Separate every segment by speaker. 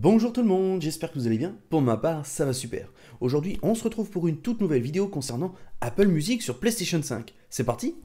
Speaker 1: Bonjour tout le monde, j'espère que vous allez bien. Pour ma part, ça va super. Aujourd'hui, on se retrouve pour une toute nouvelle vidéo concernant Apple Music sur PlayStation 5. C'est parti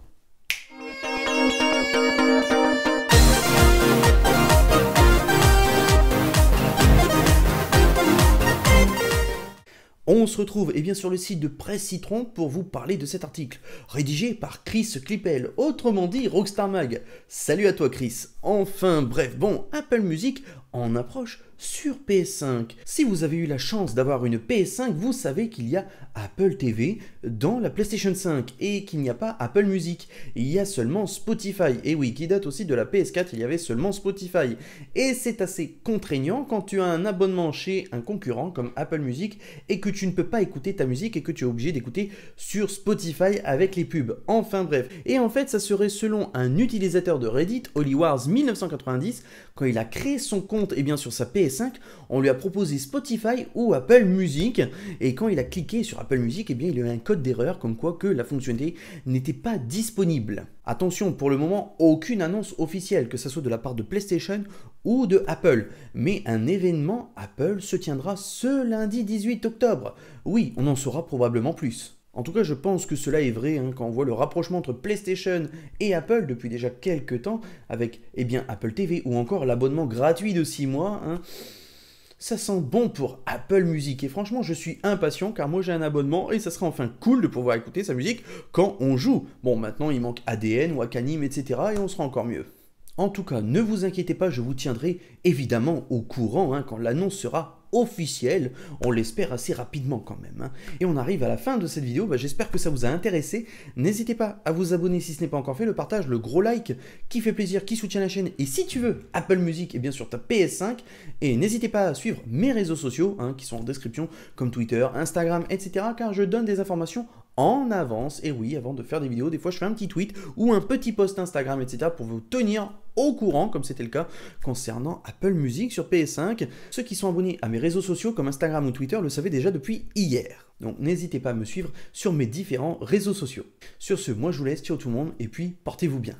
Speaker 1: On se retrouve eh bien, sur le site de Presse Citron pour vous parler de cet article, rédigé par Chris Clippel, autrement dit Rockstar Mag. Salut à toi Chris. Enfin bref, bon, Apple Music en approche sur PS5. Si vous avez eu la chance d'avoir une PS5, vous savez qu'il y a Apple TV dans la PlayStation 5 et qu'il n'y a pas Apple Music. Il y a seulement Spotify. Et oui, qui date aussi de la PS4, il y avait seulement Spotify. Et c'est assez contraignant quand tu as un abonnement chez un concurrent comme Apple Music et que tu ne peux pas écouter ta musique et que tu es obligé d'écouter sur Spotify avec les pubs. Enfin bref. Et en fait, ça serait selon un utilisateur de Reddit, wars 1990 quand il a créé son compte et eh bien, sur sa PS5, on lui a proposé Spotify ou Apple Music. Et quand il a cliqué sur Apple Music, eh bien, il y a eu un code d'erreur comme quoi que la fonctionnalité n'était pas disponible. Attention, pour le moment, aucune annonce officielle, que ce soit de la part de PlayStation ou de Apple. Mais un événement Apple se tiendra ce lundi 18 octobre. Oui, on en saura probablement plus. En tout cas, je pense que cela est vrai hein, quand on voit le rapprochement entre PlayStation et Apple depuis déjà quelques temps, avec eh bien, Apple TV ou encore l'abonnement gratuit de 6 mois. Hein. Ça sent bon pour Apple Music et franchement je suis impatient car moi j'ai un abonnement et ça serait enfin cool de pouvoir écouter sa musique quand on joue. Bon maintenant il manque ADN, Wakanim, etc. et on sera encore mieux. En tout cas ne vous inquiétez pas, je vous tiendrai évidemment au courant hein, quand l'annonce sera officiel, on l'espère assez rapidement quand même. Hein. Et on arrive à la fin de cette vidéo, bah, j'espère que ça vous a intéressé. N'hésitez pas à vous abonner si ce n'est pas encore fait, le partage, le gros like qui fait plaisir, qui soutient la chaîne. Et si tu veux, Apple Music et eh bien sûr ta PS5. Et n'hésitez pas à suivre mes réseaux sociaux hein, qui sont en description comme Twitter, Instagram, etc. Car je donne des informations en avance. Et oui, avant de faire des vidéos, des fois je fais un petit tweet ou un petit post Instagram, etc. pour vous tenir au courant, comme c'était le cas concernant Apple Music sur PS5. Ceux qui sont abonnés à mes réseaux sociaux comme Instagram ou Twitter le savaient déjà depuis hier. Donc n'hésitez pas à me suivre sur mes différents réseaux sociaux. Sur ce, moi je vous laisse, ciao tout le monde, et puis portez-vous bien.